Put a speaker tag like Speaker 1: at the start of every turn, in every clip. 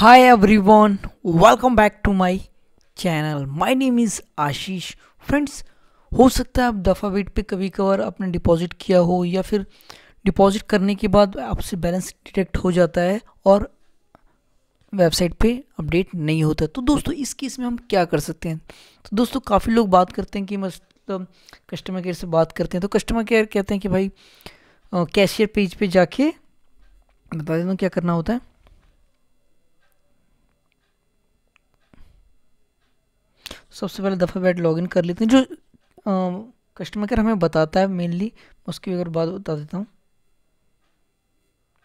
Speaker 1: hi everyone welcome back to my channel my name is Ashish friends हो सकता है आप दफ़ा वेट पे कभी कभार आपने डिपॉजिट किया हो या फिर डिपॉजिट करने के बाद आपसे बैलेंस डिटेक्ट हो जाता है और वेबसाइट पे अपडेट नहीं होता तो दोस्तों इस केस में हम क्या कर सकते हैं तो दोस्तों काफ़ी लोग बात करते हैं कि मतलब कस्टमर केयर से बात करते हैं तो कस्टमर केयर कहते हैं कि भाई कैशियर पेज पे जाके बता देता हूँ क्या करना होता है सबसे पहले दफ़ा बैठ लॉगिन कर लेते हैं जो कस्टमर केयर हमें बताता है मेनली उसके अगर बात बता देता हूँ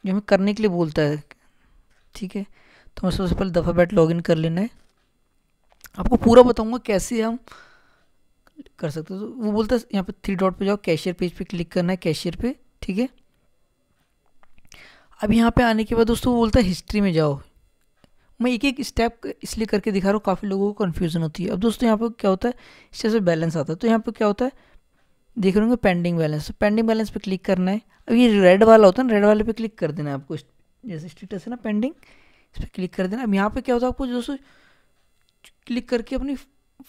Speaker 1: जो हमें करने के लिए बोलता है ठीक है तो हमें सबसे पहले दफ़ा बैठ लॉगिन कर लेना है आपको पूरा बताऊँगा कैसे हम कर सकते हैं तो वो बोलता है यहाँ पे थ्री डॉट पे जाओ कैशियर पेज पे क्लिक करना है कैशियर पे ठीक है अब यहाँ पे आने के बाद दोस्तों वो बोलता है हिस्ट्री में जाओ मैं एक एक स्टेप इसलिए करके दिखा रहा हूँ काफ़ी लोगों को कन्फ्यूजन होती है अब दोस्तों यहाँ पर क्या होता है इस से बैलेंस आता है तो यहाँ पर क्या होता है देख रहे होंगे पेंडिंग बैलेंस पेंडिंग बैलेंस पे क्लिक करना है अब ये रेड वाला होता है ना रेड वाले पे क्लिक कर देना है आपको जैसे स्टेटस है ना पेंडिंग इस पर क्लिक कर देना अब यहाँ पर क्या होता है आपको दोस्तों क्लिक करके अपनी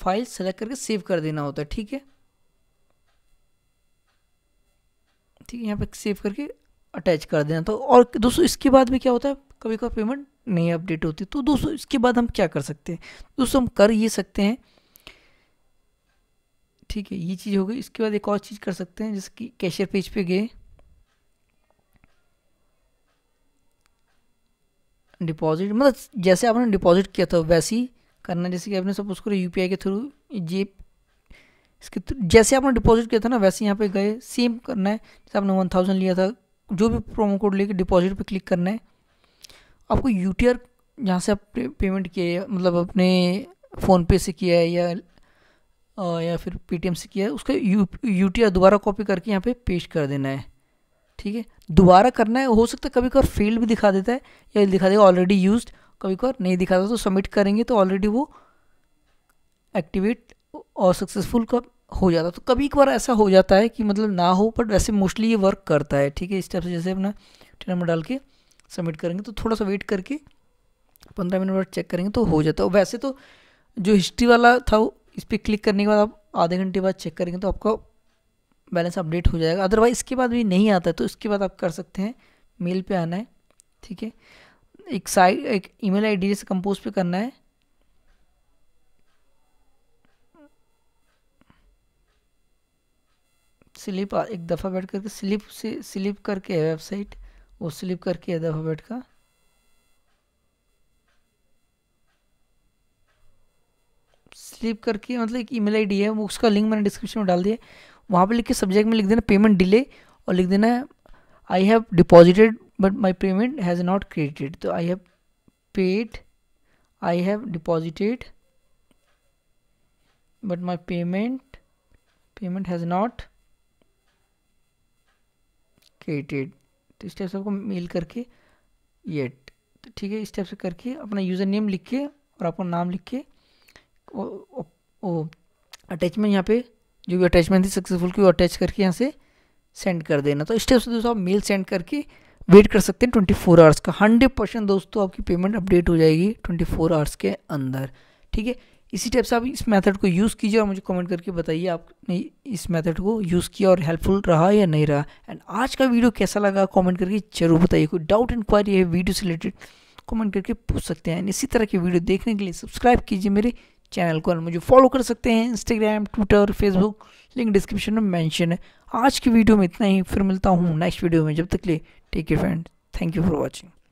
Speaker 1: फाइल सेलेक्ट करके सेव कर देना होता है ठीक है ठीक है यहाँ पर सेव करके अटैच कर देना तो और दोस्तों इसके बाद में क्या होता है कभी कभी पेमेंट नहीं अपडेट होती तो दोस्तों इसके बाद हम क्या कर सकते हैं दोस्तों हम कर ये सकते हैं ठीक है ये चीज़ हो गई इसके बाद एक और चीज़ कर सकते हैं जैसे कि कैशियर पेज पे गए डिपॉजिट मतलब जैसे आपने डिपॉजिट किया था वैसे ही करना जैसे कि आपने सब उसको यू के थ्रू जेप इसके तो जैसे आपने डिपॉजिट किया था ना वैसे यहाँ पे गए सेम करना है जैसे आपने वन थाउजेंड लिया था जो भी प्रोमो कोड लेके डिपॉजिट पे क्लिक करना है आपको यू टी आर जहाँ से आप पे, पेमेंट किए मतलब अपने फ़ोनपे से किया है या आ, या फिर पेटीएम से किया है उसका यू यू टी आर दोबारा कॉपी करके यहाँ पे पेश कर देना है ठीक है दोबारा करना है हो सकता है कभी कभार फेल भी दिखा देता है या दिखा देगा ऑलरेडी यूज कभी कभार नहीं दिखाता तो सबमिट करेंगे तो ऑलरेडी वो एक्टिवेट और सक्सेसफुल कब हो जाता है तो कभी एक बार ऐसा हो जाता है कि मतलब ना हो बट वैसे मोस्टली ये वर्क करता है ठीक है इस टाइप से जैसे अपना टी नंबर डाल के सबमिट करेंगे तो थोड़ा सा वेट करके पंद्रह मिनट बाद चेक करेंगे तो हो जाता है वैसे तो जो हिस्ट्री वाला था वो इस पर क्लिक करने के बाद आप आधे घंटे बाद चेक करेंगे तो आपका बैलेंस अपडेट हो जाएगा अदरवाइज इसके बाद भी नहीं आता है तो इसके बाद आप कर सकते हैं मेल पे आना है ठीक है एक साइड एक ईमेल आईडी जैसे कंपोज पे करना है स्लिप एक दफ़ा बैठ करके स्लिप से स्लिप करके है वेबसाइट वो स्लिप करके है दफ़ा बैठ का स्लिप करके मतलब एक ईमेल आईडी है वो उसका लिंक मैंने डिस्क्रिप्शन में डाल दिया वहाँ पे लिख के सब्जेक्ट में लिख देना पेमेंट डिले और लिख देना I have deposited but my payment has not credited तो I have paid I have deposited but my payment payment has not created तो इस टाइप से आपको मेल करके ये तो ठीक है इस टाइप से करके अपना यूज़र नेम लिख के और आपका नाम लिख के वो अटैचमेंट यहाँ पे जो भी अटैचमेंट थी सक्सेसफुल की वो अटैच करके यहाँ से सेंड कर देना तो इस टाइप से दोस्तों आप मेल सेंड करके वेट कर सकते हैं ट्वेंटी फोर आवर्स का हंड्रेड परसेंट दोस्तों आपकी पेमेंट अपडेट हो जाएगी ट्वेंटी फोर आवर्स के अंदर ठीक है इसी टाइप से आप इस मेथड को यूज़ कीजिए और मुझे कमेंट करके बताइए आपने इस मेथड को यूज़ किया और हेल्पफुल रहा या नहीं रहा एंड आज का वीडियो कैसा लगा कमेंट करके जरूर बताइए कोई डाउट इंक्वायरी है वीडियो से रिलेटेड कमेंट करके पूछ सकते हैं इसी तरह की वीडियो देखने के लिए सब्सक्राइब कीजिए मेरे चैनल को और मुझे फॉलो कर सकते हैं Instagram Twitter Facebook link description में मैंशन है आज की वीडियो में इतना ही फिर मिलता हूँ नेक्स्ट वीडियो में जब तक लिए take care friend thank you for watching